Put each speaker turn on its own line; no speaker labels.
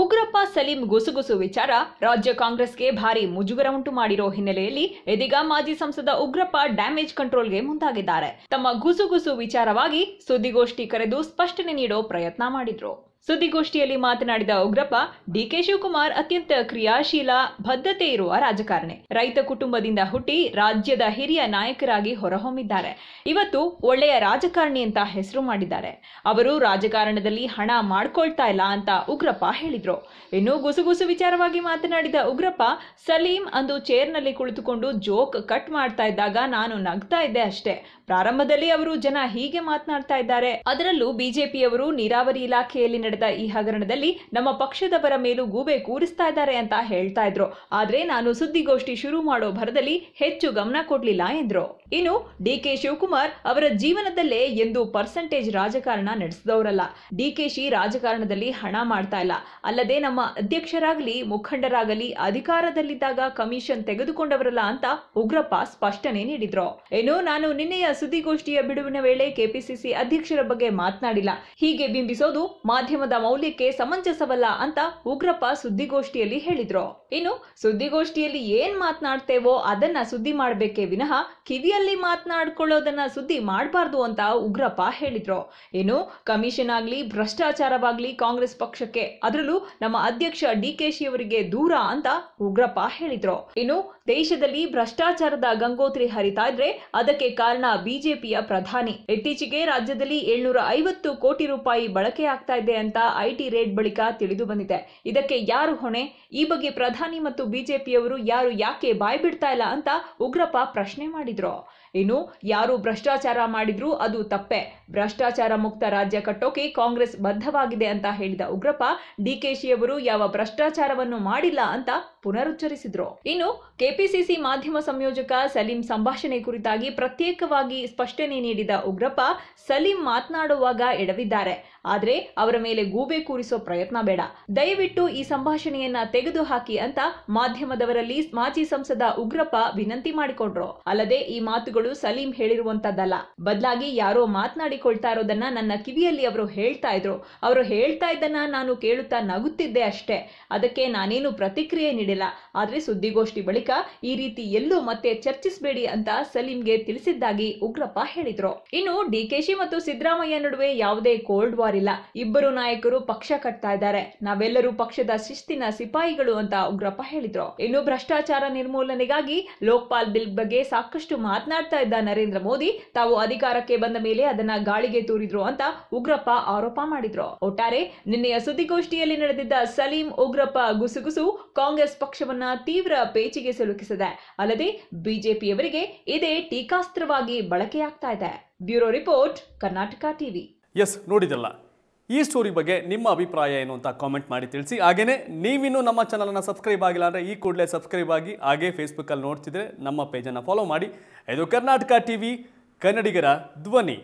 ಉಗ್ರಪ್ಪ ಸಲೀಂ ಗುಸುಗುಸು ವಿಚಾರ ರಾಜ್ಯ ಕಾಂಗ್ರೆಸ್ಗೆ ಭಾರಿ ಮುಜುಗರ ಉಂಟು ಮಾಡಿರೋ ಹಿನ್ನೆಲೆಯಲ್ಲಿ ಇದೀಗ ಮಾಜಿ ಸಂಸದ ಉಗ್ರಪ್ಪ ಡ್ಯಾಮೇಜ್ ಕಂಟ್ರೋಲ್ಗೆ ಮುಂದಾಗಿದ್ದಾರೆ ತಮ್ಮ ಗುಸುಗುಸು ವಿಚಾರವಾಗಿ ಸುದ್ದಿಗೋಷ್ಠಿ ಕರೆದು ಸ್ಪಷ್ಟನೆ ನೀಡೋ ಪ್ರಯತ್ನ ಮಾಡಿದ್ರು ಸುದ್ದಿಗೋಷ್ಠಿಯಲ್ಲಿ ಮಾತನಾಡಿದ ಉಗ್ರಪ್ಪ ಡಿಕೆ ಶಿವಕುಮಾರ್ ಅತ್ಯಂತ ಕ್ರಿಯಾಶೀಲ ಬದ್ಧತೆ ಇರುವ ರಾಜಕಾರಣಿ ರೈತ ಕುಟುಂಬದಿಂದ ಹುಟ್ಟಿ ರಾಜ್ಯದ ಹಿರಿಯ ನಾಯಕರಾಗಿ ಹೊರಹೊಮ್ಮಿದ್ದಾರೆ ಇವತ್ತು ಒಳ್ಳೆಯ ರಾಜಕಾರಣಿ ಅಂತ ಹೆಸರು ಮಾಡಿದ್ದಾರೆ ಅವರು ರಾಜಕಾರಣದಲ್ಲಿ ಹಣ ಮಾಡ್ಕೊಳ್ತಾ ಇಲ್ಲ ಅಂತ ಉಗ್ರಪ್ಪ ಹೇಳಿದ್ರು ಇನ್ನು ಗುಸುಗುಸು ವಿಚಾರವಾಗಿ ಮಾತನಾಡಿದ ಉಗ್ರಪ್ಪ ಸಲೀಂ ಅಂದು ಚೇರ್ನಲ್ಲಿ ಕುಳಿತುಕೊಂಡು ಜೋಕ್ ಕಟ್ ಮಾಡ್ತಾ ಇದ್ದಾಗ ನಾನು ನಗ್ತಾ ಇದ್ದೆ ಅಷ್ಟೇ ಪ್ರಾರಂಭದಲ್ಲಿ ಅವರು ಜನ ಹೀಗೆ ಮಾತನಾಡ್ತಾ ಇದ್ದಾರೆ ಅದರಲ್ಲೂ ಬಿಜೆಪಿಯವರು ನೀರಾವರಿ ಇಲಾಖೆಯಲ್ಲಿ ನಡೆದ ಈ ಹಗರಣದಲ್ಲಿ ನಮ್ಮ ಪಕ್ಷದವರ ಮೇಲೂ ಗೂಬೆ ಕೂರಿಸ್ತಾ ಇದ್ದಾರೆ ಅಂತ ಹೇಳ್ತಾ ಇದ್ರು ಆದ್ರೆ ನಾನು ಸುದ್ದಿಗೋಷ್ಠಿ ಶುರು ಮಾಡೋ ಭರದಲ್ಲಿ ಹೆಚ್ಚು ಗಮನ ಕೊಡ್ಲಿಲ್ಲ ಎಂದ್ರು ಇನ್ನು ಡಿ ಕೆ ಶಿವಕುಮಾರ್ ಅವರ ಜೀವನದಲ್ಲೇ ಎಂದು ಪರ್ಸೆಂಟೇಜ್ ರಾಜಕಾರಣ ನಡೆಸಿದವರಲ್ಲ ಡಿಕೆಶಿ ರಾಜಕಾರಣದಲ್ಲಿ ಹಣ ಮಾಡ್ತಾ ಇಲ್ಲ ಅಲ್ಲದೆ ನಮ್ಮ ಅಧ್ಯಕ್ಷರಾಗಲಿ ಮುಖಂಡರಾಗಲಿ ಅಧಿಕಾರದಲ್ಲಿದ್ದಾಗ ಕಮಿಷನ್ ತೆಗೆದುಕೊಂಡವರಲ್ಲ ಅಂತ ಉಗ್ರಪ್ಪ ಸ್ಪಷ್ಟನೆ ನೀಡಿದ್ರು ಏನು ನಾನು ನಿನ್ನೆಯ ಸುದ್ದಿಗೋಷ್ಠಿಯ ಬಿಡುವಿನ ವೇಳೆ ಕೆಪಿಸಿಸಿ ಅಧ್ಯಕ್ಷರ ಬಗ್ಗೆ ಮಾತನಾಡಿಲ್ಲ ಹೀಗೆ ಬಿಂಬಿಸೋದು ಮಾಧ್ಯಮ ಧರ್ಮದ ಮೌಲ್ಯಕ್ಕೆ ಸಮಂಜಸವಲ್ಲ ಅಂತ ಉಗ್ರಪ್ಪ ಸುದ್ದಿಗೋಷ್ಠಿಯಲ್ಲಿ ಹೇಳಿದ್ರು ಇನ್ನು ಸುದ್ದಿಗೋಷ್ಠಿಯಲ್ಲಿ ಏನ್ ಮಾತನಾಡ್ತೇವೋ ಅದನ್ನ ಸುದ್ದಿ ಮಾಡಬೇಕೇ ವಿನಃ ಕಿವಿಯಲ್ಲಿ ಮಾತನಾಡ್ಕೊಳ್ಳೋದನ್ನ ಸುದ್ದಿ ಮಾಡಬಾರ್ದು ಅಂತ ಉಗ್ರಪ್ಪ ಹೇಳಿದ್ರು ಇನ್ನು ಕಮಿಷನ್ ಆಗ್ಲಿ ಭ್ರಷ್ಟಾಚಾರವಾಗ್ಲಿ ಕಾಂಗ್ರೆಸ್ ಪಕ್ಷಕ್ಕೆ ಅದರಲ್ಲೂ ನಮ್ಮ ಅಧ್ಯಕ್ಷ ಡಿ ಅವರಿಗೆ ದೂರ ಅಂತ ಉಗ್ರಪ್ಪ ಹೇಳಿದ್ರು ಇನ್ನು ದೇಶದಲ್ಲಿ ಭ್ರಷ್ಟಾಚಾರದ ಗಂಗೋತ್ರಿ ಹರಿತಾ ಇದ್ರೆ ಅದಕ್ಕೆ ಕಾರಣ ಬಿಜೆಪಿಯ ಪ್ರಧಾನಿ ಇತ್ತೀಚೆಗೆ ರಾಜ್ಯದಲ್ಲಿ ಏಳ್ನೂರ ಐವತ್ತು ಕೋಟಿ ರೂಪಾಯಿ ಬಳಕೆ ಆಗ್ತಾ ಇದೆ ಅಂತ ಅಂತ ಐಟಿ ರೇಡ್ ಬಳಿಕ ತಿಳಿದು ಬಂದಿದೆ ಇದಕ್ಕೆ ಯಾರು ಹೊಣೆ ಈ ಬಗ್ಗೆ ಪ್ರಧಾನಿ ಮತ್ತು ಬಿಜೆಪಿಯವರು ಯಾರು ಯಾಕೆ ಬಾಯ್ ಬಿಡ್ತಾ ಇಲ್ಲ ಅಂತ ಉಗ್ರಪ್ಪ ಪ್ರಶ್ನೆ ಮಾಡಿದ್ರು ಇನ್ನು ಯಾರು ಭ್ರಷ್ಟಾಚಾರ ಮಾಡಿದ್ರು ಅದು ತಪ್ಪೆ ಭ್ರಷ್ಟಾಚಾರ ಮುಕ್ತ ರಾಜ್ಯ ಕಟ್ಟೋಕೆ ಕಾಂಗ್ರೆಸ್ ಬದ್ಧವಾಗಿದೆ ಅಂತ ಹೇಳಿದ ಉಗ್ರಪ್ಪ ಡಿಕೆಶಿಯವರು ಯಾವ ಭ್ರಷ್ಟಾಚಾರವನ್ನು ಮಾಡಿಲ್ಲ ಅಂತ ಪುನರುಚ್ಚರಿಸಿದ್ರು ಇನ್ನು ಕೆಪಿಸಿಸಿ ಮಾಧ್ಯಮ ಸಂಯೋಜಕ ಸಲೀಂ ಸಂಭಾಷಣೆ ಕುರಿತಾಗಿ ಪ್ರತ್ಯೇಕವಾಗಿ ಸ್ಪಷ್ಟನೆ ನೀಡಿದ ಉಗ್ರಪ್ಪ ಸಲೀಂ ಮಾತನಾಡುವಾಗ ಎಡವಿದ್ದಾರೆ ಆದರೆ ಅವರ ಮೇಲೆ ಗೂಬೆ ಕೂರಿಸೋ ಪ್ರಯತ್ನ ಬೇಡ ದಯವಿಟ್ಟು ಈ ಸಂಭಾಷಣೆಯನ್ನ ಹಾಕಿ ಅಂತ ಮಾಧ್ಯಮದವರಲ್ಲಿ ಮಾಜಿ ಸಂಸದ ಉಗ್ರಪ್ಪ ವಿನಂತಿ ಮಾಡಿಕೊಂಡ್ರು ಅಲ್ಲದೆ ಈ ಮಾತುಗಳು ಸಲೀಂ ಹೇಳಿರುವಂತದ್ದಲ್ಲ ಬದಲಾಗಿ ಯಾರೋ ಮಾತನಾಡಿಕೊಳ್ತಾ ಇರೋದನ್ನ ನನ್ನ ಕಿವಿಯಲ್ಲಿ ಅವರು ಹೇಳ್ತಾ ಇದ್ರು ಅವರು ಹೇಳ್ತಾ ಇದ್ದನ್ನ ನಾನು ಕೇಳುತ್ತಾ ನಗುತ್ತಿದ್ದೆ ಅಷ್ಟೇ ಅದಕ್ಕೆ ನಾನೇನು ಪ್ರತಿಕ್ರಿಯೆ ನೀಡಿಲ್ಲ ಆದ್ರೆ ಸುದ್ದಿಗೋಷ್ಠಿ ಬಳಿಕ ಈ ರೀತಿ ಎಲ್ಲೂ ಮತ್ತೆ ಚರ್ಚಿಸಬೇಡಿ ಅಂತ ಸಲೀಂಗೆ ತಿಳಿಸಿದ್ದಾಗಿ ಉಗ್ರಪ್ಪ ಹೇಳಿದ್ರು ಇನ್ನು ಡಿಕೆಶಿ ಮತ್ತು ಸಿದ್ದರಾಮಯ್ಯ ನಡುವೆ ಯಾವುದೇ ಕೋಲ್ಡ್ ವಾರ್ ದಾರಿಲ್ಲ ಇಬ್ಬರು ನಾಯಕರು ಪಕ್ಷ ಕಟ್ತಾ ಇದ್ದಾರೆ ನಾವೆಲ್ಲರೂ ಪಕ್ಷದ ಶಿಸ್ತಿನ ಸಿಪಾಯಿಗಳು ಅಂತ ಉಗ್ರಪ್ಪ ಹೇಳಿದ್ರು ಇನ್ನು ಭ್ರಷ್ಟಾಚಾರ ನಿರ್ಮೂಲನೆಗಾಗಿ ಲೋಕಪಾಲ್ ಬಿಲ್ ಬಗ್ಗೆ ಸಾಕಷ್ಟು ಮಾತನಾಡ್ತಾ ಇದ್ದ ನರೇಂದ್ರ ಮೋದಿ ತಾವು ಅಧಿಕಾರಕ್ಕೆ ಬಂದ ಮೇಲೆ ಅದನ್ನ ಗಾಳಿಗೆ ತೂರಿದ್ರು ಅಂತ ಉಗ್ರಪ್ಪ ಆರೋಪ ಮಾಡಿದ್ರು ಒಟ್ಟಾರೆ ನಿನ್ನೆಯ ಸುದ್ದಿಗೋಷ್ಠಿಯಲ್ಲಿ ನಡೆದಿದ್ದ ಸಲೀಂ ಉಗ್ರಪ್ಪ ಗುಸುಗುಸು ಕಾಂಗ್ರೆಸ್ ಪಕ್ಷವನ್ನ ತೀವ್ರ ಪೇಚಿಗೆ ಸಿಲುಕಿಸಿದೆ ಅಲ್ಲದೆ ಬಿಜೆಪಿಯವರಿಗೆ ಇದೇ ಟೀಕಾಸ್ತ್ರವಾಗಿ ಬಳಕೆಯಾಗ್ತಾ ಇದೆ ಬ್ಯೂರೋ ರಿಪೋರ್ಟ್ ಕರ್ನಾಟಕ ಟಿವಿ
ಎಸ್ ನೋಡಿದಲ್ಲ ಈ ಸ್ಟೋರಿ ಬಗ್ಗೆ ನಿಮ್ಮ ಅಭಿಪ್ರಾಯ ಏನು ಅಂತ ಕಾಮೆಂಟ್ ಮಾಡಿ ತಿಳಿಸಿ ಹಾಗೆಯೇ ನೀವಿನ್ನು ನಮ್ಮ ಚಾನಲನ್ನು ಸಬ್ಸ್ಕ್ರೈಬ್ ಆಗಿಲ್ಲ ಅಂದರೆ ಈ ಕೂಡಲೇ ಸಬ್ಸ್ಕ್ರೈಬ್ ಆಗಿ ಹಾಗೇ ಫೇಸ್ಬುಕ್ಕಲ್ಲಿ ನೋಡ್ತಿದ್ರೆ ನಮ್ಮ ಪೇಜನ್ನು ಫಾಲೋ ಮಾಡಿ ಇದು ಕರ್ನಾಟಕ ಟಿ ಕನ್ನಡಿಗರ ಧ್ವನಿ